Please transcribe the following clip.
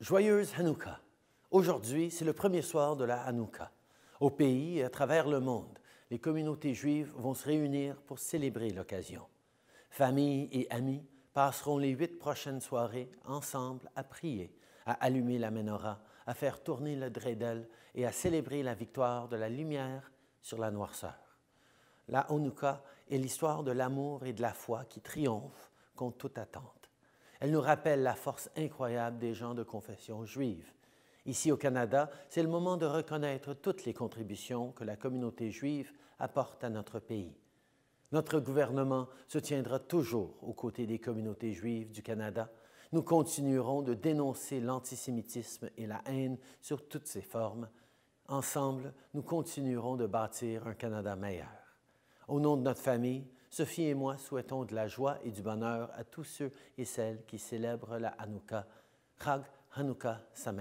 Joyeuse Hanouka. Aujourd'hui, c'est le premier soir de la Hanouka. Au pays et à travers le monde, les communautés juives vont se réunir pour célébrer l'occasion. Familles et amis passeront les huit prochaines soirées ensemble à prier, à allumer la menorah, à faire tourner le dreidel et à célébrer la victoire de la lumière sur la noirceur. La Hanouka est l'histoire de l'amour et de la foi qui triomphe contre toute attente. Elle nous rappelle la force incroyable des gens de confession juive. Ici au Canada, c'est le moment de reconnaître toutes les contributions que la communauté juive apporte à notre pays. Notre gouvernement se tiendra toujours aux côtés des communautés juives du Canada. Nous continuerons de dénoncer l'antisémitisme et la haine sur toutes ses formes. Ensemble, nous continuerons de bâtir un Canada meilleur. Au nom de notre famille, Sophie et moi souhaitons de la joie et du bonheur à tous ceux et celles qui célèbrent la Hanouka. Chag Hanouka, sa